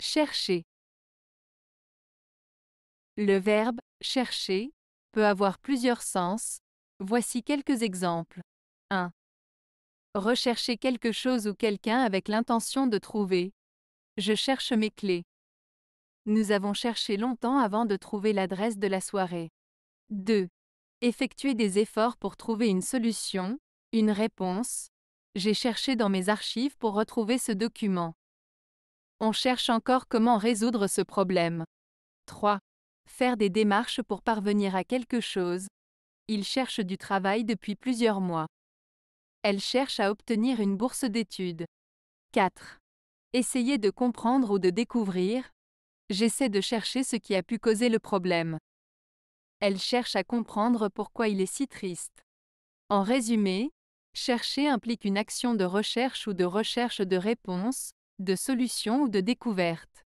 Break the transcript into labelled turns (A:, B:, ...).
A: Chercher. Le verbe
B: chercher peut avoir plusieurs sens. Voici quelques exemples. 1. Rechercher quelque chose ou quelqu'un avec l'intention de trouver. Je cherche mes clés. Nous avons cherché longtemps avant de trouver l'adresse de la soirée. 2. Effectuer des efforts pour trouver une solution, une réponse. J'ai cherché dans mes archives pour retrouver ce document. On cherche encore comment résoudre ce problème. 3. Faire des démarches pour parvenir à quelque chose. Il cherche du travail depuis plusieurs mois. Elle cherche à obtenir une bourse d'études. 4. Essayer de comprendre ou de découvrir. J'essaie de chercher ce qui a pu causer le problème. Elle cherche à comprendre pourquoi il est si triste. En résumé, chercher implique une action de recherche ou de recherche de réponse, de solutions ou de découvertes.